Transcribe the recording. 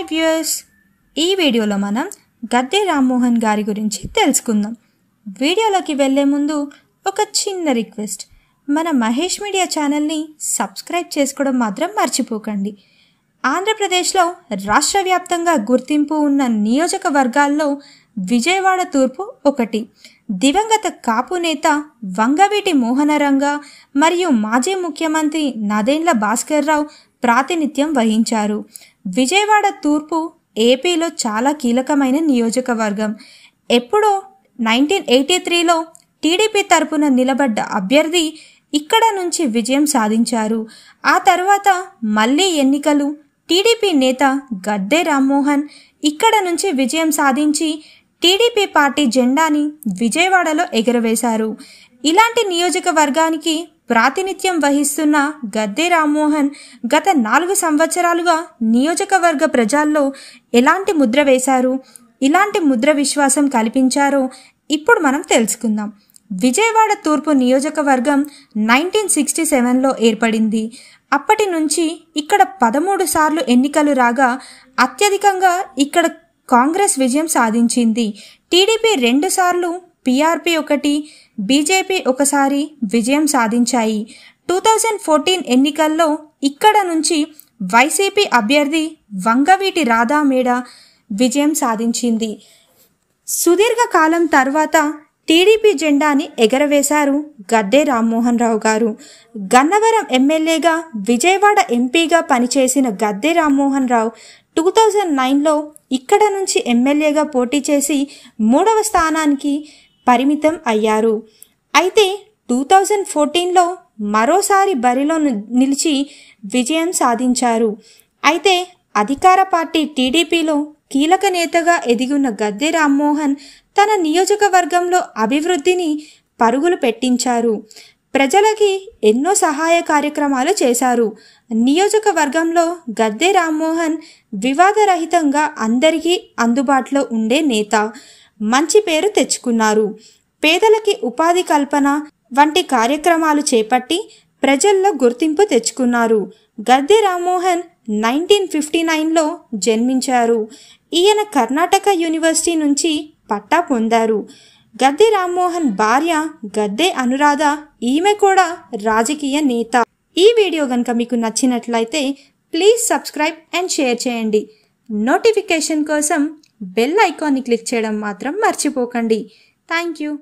hi viewers ఈ వీడియోలో మనం గద్దె రామ్మోహన్ గారి గురించి తెలుసుకుందాం వీడియోలోకి వెళ్ళే ముందు ఒక చిన్న రిక్వెస్ట్ మన మహేష్ మీడియా ఛానల్ని సబ్స్క్రైబ్ చేసుకోవడం మాత్రం మర్చిపోకండి ఆంధ్రప్రదేశ్లో రాష్ట్ర వ్యాప్తంగా గుర్తింపు ఉన్న నియోజకవర్గాల్లో విజయవాడ తూర్పు ఒకటి దివంగత కాపు నేత వంగవీటి మోహనరంగ మరియు మాజీ ముఖ్యమంత్రి నదేండ్ల రావు ప్రాతినిధ్యం వహించారు విజయవాడ తూర్పు ఏపీలో చాలా కీలకమైన నియోజకవర్గం ఎప్పుడో నైన్టీన్ ఎయిటీ త్రీలో టీడీపీ తరపున నిలబడ్డ అభ్యర్థి ఇక్కడ నుంచి విజయం సాధించారు ఆ తర్వాత మళ్ళీ ఎన్నికలు టీడీపీ నేత గద్దె రామ్మోహన్ ఇక్కడ నుంచి విజయం సాధించి టీడీపీ పార్టీ జెండాని విజయవాడలో ఎగురవేశారు ఇలాంటి నియోజకవర్గానికి ప్రాతినిధ్యం వహిస్తున్న గద్దె రామ్మోహన్ గత నాలుగు సంవత్సరాలుగా నియోజకవర్గ ప్రజల్లో ఎలాంటి ముద్ర వేశారు ఇలాంటి ముద్ర విశ్వాసం కల్పించారో ఇప్పుడు మనం తెలుసుకుందాం విజయవాడ తూర్పు నియోజకవర్గం నైన్టీన్ సిక్స్టీ సెవెన్లో ఏర్పడింది అప్పటి నుంచి ఇక్కడ పదమూడు సార్లు ఎన్నికలు రాగా అత్యధికంగా ఇక్కడ కాంగ్రెస్ విజయం సాధించింది టీడీపీ రెండుసార్లు పీఆర్పి ఒకటి బీజేపీ ఒకసారి విజయం సాధించాయి టూ థౌజండ్ ఫోర్టీన్ ఎన్నికల్లో ఇక్కడ నుంచి వైసీపీ అభ్యర్థి వంగవీటి రాధా మేడ విజయం సాధించింది సుదీర్ఘ కాలం తర్వాత టీడీపీ జెండాని ఎగరవేశారు గద్దే రామ్మోహన్ రావు గారు గన్నవరం ఎమ్మెల్యేగా విజయవాడ ఎంపీగా పనిచేసిన గద్దే రామ్మోహన్ రావు టూ థౌజండ్ నైన్లో ఇక్కడ నుంచి ఎమ్మెల్యేగా పోటీ చేసి మూడవ స్థానానికి పరిమితం అయ్యారు అయితే టూ థౌజండ్ ఫోర్టీన్లో మరోసారి బరిలో నిలిచి విజయం సాధించారు అయితే అధికార పార్టీ టీడీపీలో కీలక నేతగా ఎదిగిన గద్దె రామ్మోహన్ తన నియోజకవర్గంలో అభివృద్ధిని పరుగులు పెట్టించారు ప్రజలకి ఎన్నో సహాయ కార్యక్రమాలు చేశారు నియోజకవర్గంలో గద్దె రామ్మోహన్ వివాదరహితంగా అందరికీ అందుబాటులో ఉండే నేత మంచి పేరు తెచ్చుకున్నారు పేదలకి ఉపాధి కల్పన వంటి కార్యక్రమాలు చేపట్టి ప్రజల్లో గుర్తింపు తెచ్చుకున్నారు గద్దె రామ్మోహన్ నైన్టీన్ ఫిఫ్టీ నైన్లో జన్మించారు ఈయన కర్ణాటక యూనివర్సిటీ నుంచి పట్టా పొందారు గద్దె రామ్మోహన్ భార్య గద్దె అనురాధ ఈమె కూడా రాజకీయ నేత ఈ వీడియో గనుక మీకు నచ్చినట్లయితే ప్లీజ్ సబ్స్క్రైబ్ అండ్ షేర్ చేయండి నోటిఫికేషన్ కోసం బెల్ ఐకాన్ని క్లిక్ చేయడం మాత్రం మర్చిపోకండి థ్యాంక్ యూ